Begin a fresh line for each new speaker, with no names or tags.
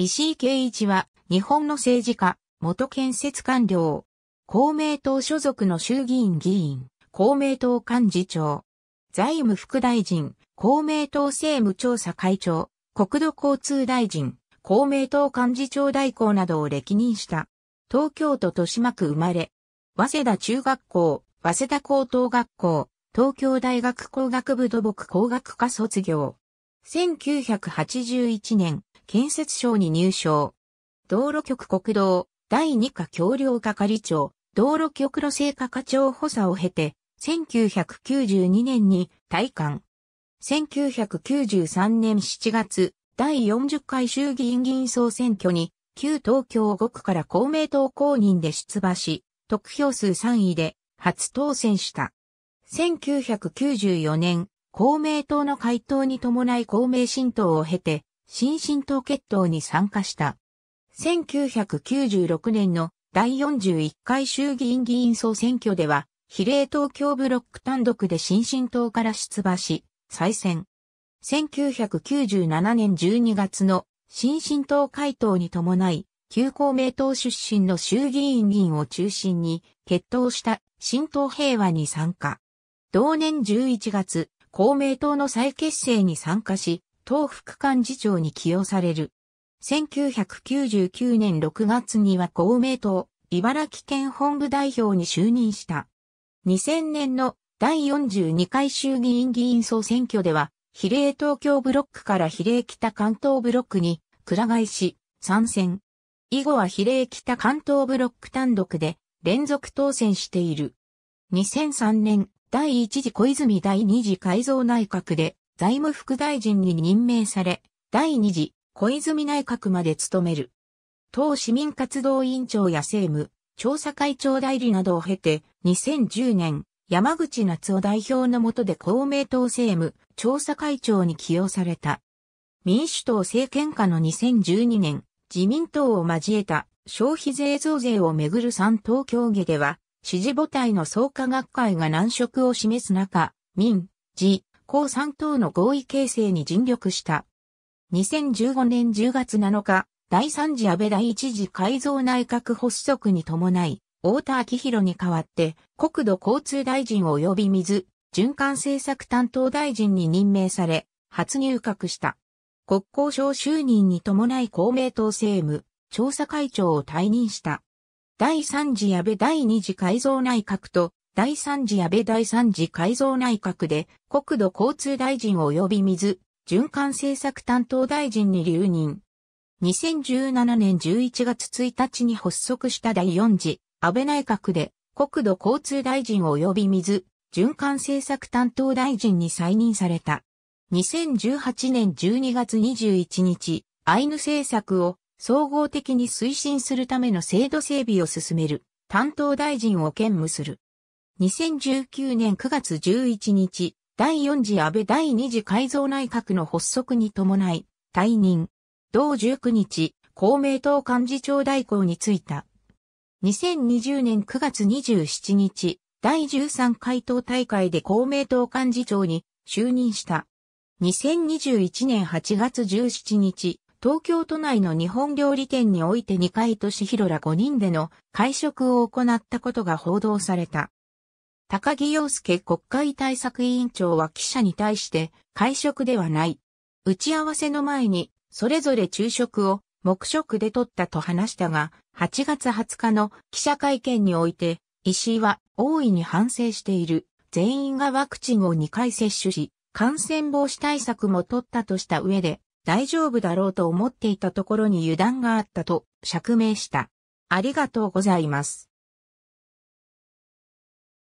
石井啓一は、日本の政治家、元建設官僚、公明党所属の衆議院議員、公明党幹事長、財務副大臣、公明党政務調査会長、国土交通大臣、公明党幹事長代行などを歴任した。東京都豊島区生まれ。早稲田中学校、早稲田高等学校、東京大学工学部土木工学科卒業。1981年、建設省に入省。道路局国道、第2課橋梁係長、道路局路政課課長補佐を経て、1992年に退官。1993年7月、第40回衆議院議員総選挙に、旧東京5区から公明党公認で出馬し、得票数3位で初当選した。1994年、公明党の回答に伴い公明新党を経て、新進党決闘に参加した。1996年の第41回衆議院議員総選挙では、比例東京ブロック単独で新進党から出馬し、再選。1997年12月の新進党回答に伴い、旧公明党出身の衆議院議員を中心に、決闘した新党平和に参加。同年11月、公明党の再結成に参加し、東副幹事長に起用される。1999年6月には公明党、茨城県本部代表に就任した。2000年の第42回衆議院議員総選挙では、比例東京ブロックから比例北関東ブロックに、くら替えし、参戦。以後は比例北関東ブロック単独で、連続当選している。2003年、第1次小泉第2次改造内閣で、財務副大臣に任命され、第二次小泉内閣まで務める。党市民活動委員長や政務、調査会長代理などを経て、2010年、山口夏夫代表の下で公明党政務、調査会長に起用された。民主党政権下の2012年、自民党を交えた消費税増税をめぐる三党協議では、支持母体の創価学会が難色を示す中、民、自、高3党の合意形成に尽力した。2015年10月7日、第3次安倍第1次改造内閣発足に伴い、太田昭弘に代わって国土交通大臣及び水、循環政策担当大臣に任命され、初入閣した。国交省就任に伴い公明党政務、調査会長を退任した。第3次安倍第2次改造内閣と第三次安倍第三次改造内閣で国土交通大臣及び水、循環政策担当大臣に留任。2017年11月1日に発足した第4次安倍内閣で国土交通大臣及び水、循環政策担当大臣に再任された。2018年12月21日、アイヌ政策を総合的に推進するための制度整備を進める担当大臣を兼務する。2019年9月11日、第4次安倍第2次改造内閣の発足に伴い、退任。同19日、公明党幹事長代行に就いた。2020年9月27日、第13回党大会で公明党幹事長に就任した。2021年8月17日、東京都内の日本料理店において二階俊広ら5人での会食を行ったことが報道された。高木陽介国会対策委員長は記者に対して会食ではない。打ち合わせの前にそれぞれ昼食を黙食で取ったと話したが、8月20日の記者会見において、石井は大いに反省している。全員がワクチンを2回接種し、感染防止対策も取ったとした上で、大丈夫だろうと思っていたところに油断があったと釈明した。ありがとうございます。